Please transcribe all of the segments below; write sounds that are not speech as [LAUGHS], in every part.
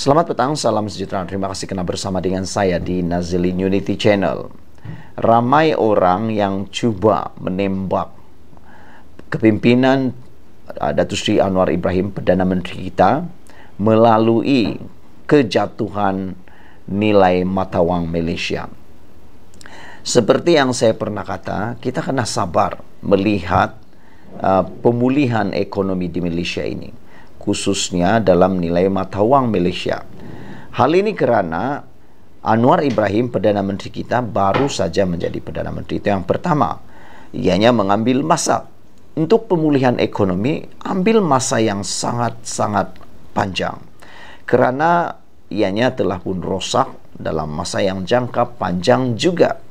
Selamat petang, salam sejahtera. Terima kasih kena bersama dengan saya di Nazilin Unity Channel. Ramai orang yang cuba menembak kepimpinan eh, Datuk Sri Anwar Ibrahim Perdana Menteri kita melalui kejatuhan nilai mata wang Malaysia. Seperti yang saya pernah kata, kita kena sabar melihat uh, pemulihan ekonomi di Malaysia ini khususnya dalam nilai mata wang Malaysia. Hal ini kerana Anwar Ibrahim Perdana Menteri kita baru saja menjadi Perdana Menteri itu yang pertama. Ianya mengambil masa untuk pemulihan ekonomi ambil masa yang sangat-sangat panjang kerana ianya telah pun rosak dalam masa yang jangka panjang juga.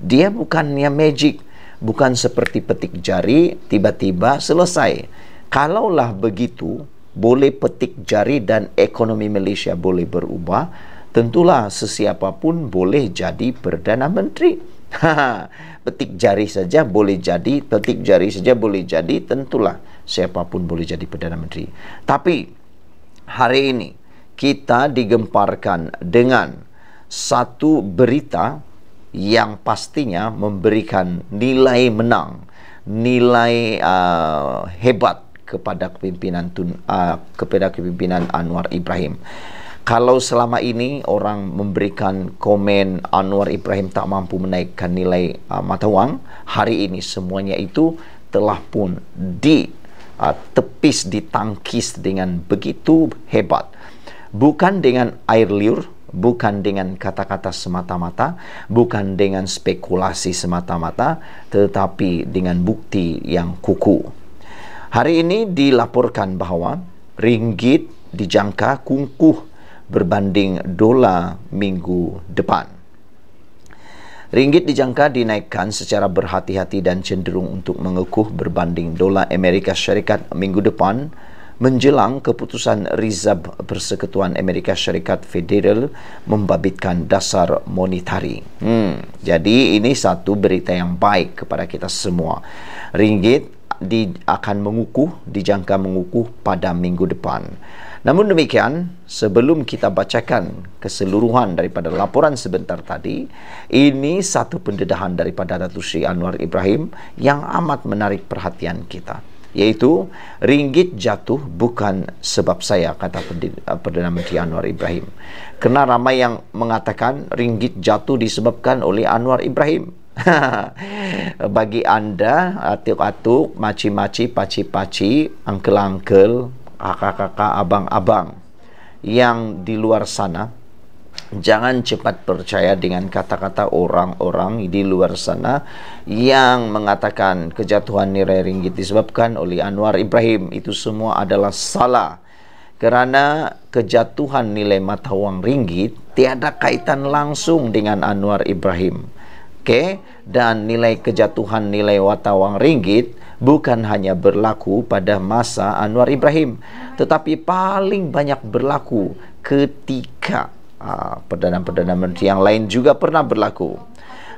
Dia bukannya magic, bukan seperti petik jari tiba-tiba selesai. Kalaulah begitu, boleh petik jari dan ekonomi Malaysia boleh berubah, tentulah sesiapa pun boleh jadi Perdana Menteri. petik jari saja boleh jadi, petik jari saja boleh jadi, tentulah pun boleh jadi Perdana Menteri. Tapi hari ini kita digemparkan dengan satu berita yang pastinya memberikan nilai menang, nilai uh, hebat kepada kepimpinan Tun, uh, kepada kepimpinan Anwar Ibrahim. Kalau selama ini orang memberikan komen Anwar Ibrahim tak mampu menaikkan nilai uh, mata uang, hari ini semuanya itu telah pun ditepis ah, ditangkis dengan begitu hebat. Bukan dengan air liur, bukan dengan kata-kata semata-mata, bukan dengan spekulasi semata-mata, tetapi dengan bukti yang kuku. Hari ini dilaporkan bahawa ringgit dijangka kungkuh berbanding dolar minggu depan. Ringgit dijangka dinaikkan secara berhati-hati dan cenderung untuk mengukuh berbanding dolar Amerika Syarikat minggu depan menjelang keputusan Rizab Persekutuan Amerika Syarikat Federal membabitkan dasar monetari. Hmm, jadi ini satu berita yang baik kepada kita semua. Ringgit di, akan mengukuh dijangka mengukuh pada minggu depan. Namun demikian, sebelum kita bacakan keseluruhan daripada laporan sebentar tadi, ini satu pendedahan daripada Datuk Sri Anwar Ibrahim yang amat menarik perhatian kita, yaitu ringgit jatuh bukan sebab saya kata Perdana Menteri Anwar Ibrahim. Kena ramai yang mengatakan ringgit jatuh disebabkan oleh Anwar Ibrahim. [LAUGHS] bagi anda atuk-atuk, maci-maci, paci-paci, angkel-angkel, kakak-kakak, abang-abang yang di luar sana, jangan cepat percaya dengan kata-kata orang-orang di luar sana yang mengatakan kejatuhan nilai ringgit disebabkan oleh Anwar Ibrahim itu semua adalah salah. Kerana kejatuhan nilai mata wang ringgit tiada kaitan langsung dengan Anwar Ibrahim okay? dan nilai kejatuhan nilai mata wang ringgit bukan hanya berlaku pada masa Anwar Ibrahim tetapi paling banyak berlaku ketika ah, Perdana-Perdana Menteri yang lain juga pernah berlaku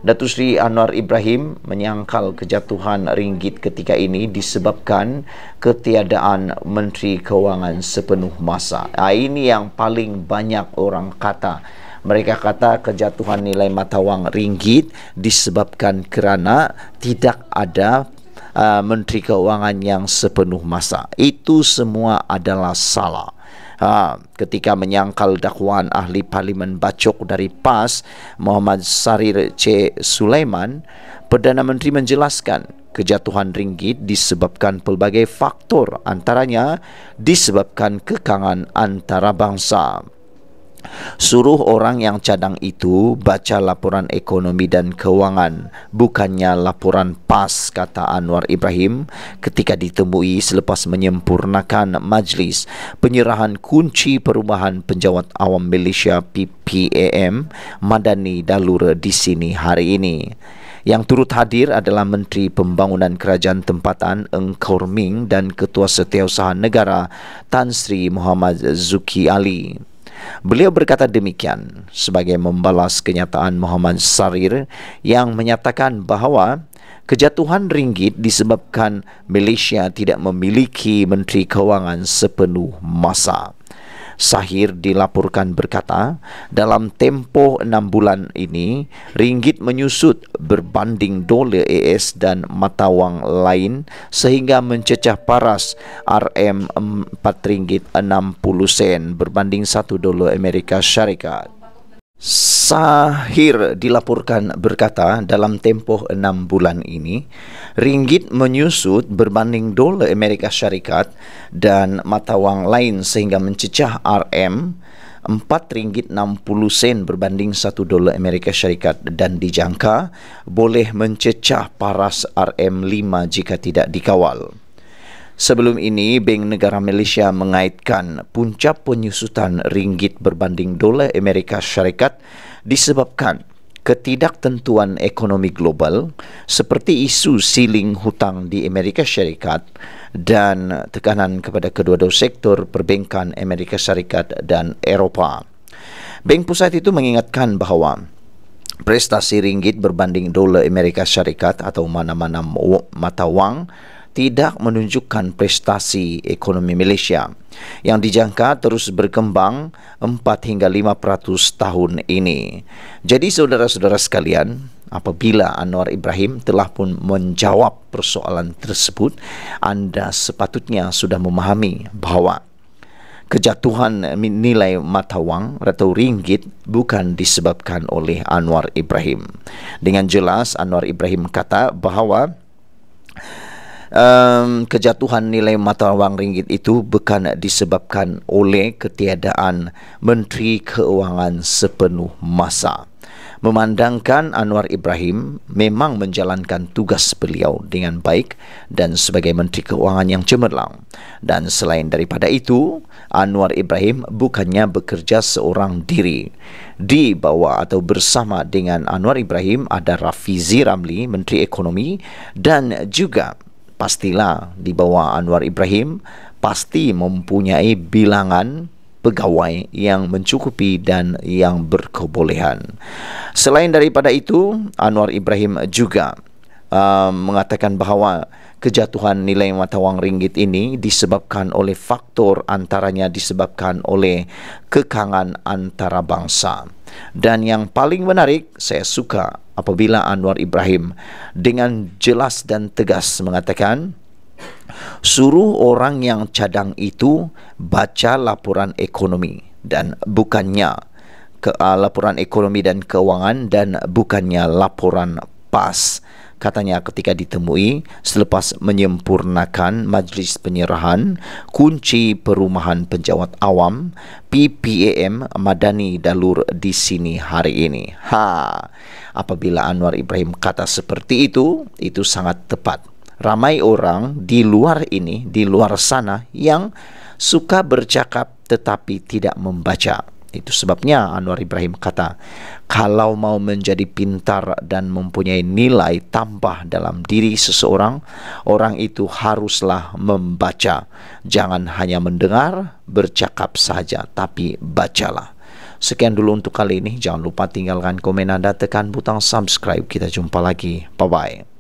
Datuk Sri Anwar Ibrahim menyangkal kejatuhan ringgit ketika ini disebabkan ketiadaan Menteri Kewangan sepenuh masa. Ah, ini yang paling banyak orang kata. Mereka kata kejatuhan nilai mata wang ringgit disebabkan kerana tidak ada uh, menteri keuangan yang sepenuh masa. Itu semua adalah salah. Ha, ketika menyangkal dakwaan ahli parlimen bacok dari PAS Muhammad Sarir C. Sulaiman Perdana Menteri menjelaskan kejatuhan ringgit disebabkan pelbagai faktor antaranya disebabkan kekangan antara bangsa. Suruh orang yang cadang itu baca laporan ekonomi dan keuangan Bukannya laporan PAS kata Anwar Ibrahim Ketika ditemui selepas menyempurnakan majlis Penyerahan kunci perubahan penjawat awam Malaysia PPAM Madani Dalura di sini hari ini yang turut hadir adalah Menteri Pembangunan Kerajaan Tempatan Eng Kor Ming dan Ketua Setiausaha Negara Tan Sri Muhammad Zuki Ali. Beliau berkata demikian sebagai membalas kenyataan Muhammad Sarir yang menyatakan bahawa kejatuhan ringgit disebabkan Malaysia tidak memiliki menteri kewangan sepenuh masa. Sahir dilaporkan berkata, dalam tempoh enam bulan ini, ringgit menyusut berbanding dolar AS dan mata wang lain sehingga mencecah paras RM4.60 berbanding satu dolar Amerika Syarikat. Sahir dilaporkan berkata dalam tempoh enam bulan ini, ringgit menyusut berbanding dolar Amerika Syarikat dan mata wang lain sehingga mencecah RM empat ringgit enam puluh sen berbanding satu dolar Amerika Syarikat dan dijangka boleh mencecah paras RM lima jika tidak dikawal. Sebelum ini, Bank Negara Malaysia mengaitkan punca penyusutan ringgit berbanding dolar Amerika Syarikat disebabkan ketidaktentuan ekonomi global seperti isu siling hutang di Amerika Syarikat dan tekanan kepada kedua-dua sektor perbankan Amerika Syarikat dan Eropah. Bank Pusat itu mengingatkan bahawa prestasi ringgit berbanding dolar Amerika Syarikat atau mana-mana mata wang tidak menunjukkan prestasi ekonomi Malaysia yang dijangka terus berkembang 4 hingga 5% tahun ini. Jadi saudara-saudara sekalian, apabila Anwar Ibrahim telah pun menjawab persoalan tersebut, anda sepatutnya sudah memahami bahawa kejatuhan nilai mata wang atau ringgit bukan disebabkan oleh Anwar Ibrahim. Dengan jelas Anwar Ibrahim kata bahawa um, kejatuhan nilai mata wang ringgit itu bukan disebabkan oleh ketiadaan Menteri Keuangan sepenuh masa. Memandangkan Anwar Ibrahim memang menjalankan tugas beliau dengan baik dan sebagai Menteri Keuangan yang cemerlang. Dan selain daripada itu, Anwar Ibrahim bukannya bekerja seorang diri. Di bawah atau bersama dengan Anwar Ibrahim ada Rafizi Ramli, Menteri Ekonomi dan juga pastilah di bawah Anwar Ibrahim pasti mempunyai bilangan pegawai yang mencukupi dan yang berkebolehan. Selain daripada itu, Anwar Ibrahim juga uh, mengatakan bahawa kejatuhan nilai mata wang ringgit ini disebabkan oleh faktor antaranya disebabkan oleh kekangan antara bangsa. Dan yang paling menarik, saya suka apabila Anwar Ibrahim dengan jelas dan tegas mengatakan suruh orang yang cadang itu baca laporan ekonomi dan bukannya ke, uh, laporan ekonomi dan kewangan dan bukannya laporan PAS katanya ketika ditemui selepas menyempurnakan majlis penyerahan kunci perumahan penjawat awam PPAM Madani Dalur di sini hari ini. Ha. Apabila Anwar Ibrahim kata seperti itu, itu sangat tepat. Ramai orang di luar ini, di luar sana yang suka bercakap tetapi tidak membaca. Itu sebabnya Anwar Ibrahim kata, kalau mau menjadi pintar dan mempunyai nilai tambah dalam diri seseorang, orang itu haruslah membaca. Jangan hanya mendengar, bercakap saja, tapi bacalah. Sekian dulu untuk kali ini. Jangan lupa tinggalkan komen Anda, tekan butang subscribe. Kita jumpa lagi. Bye-bye.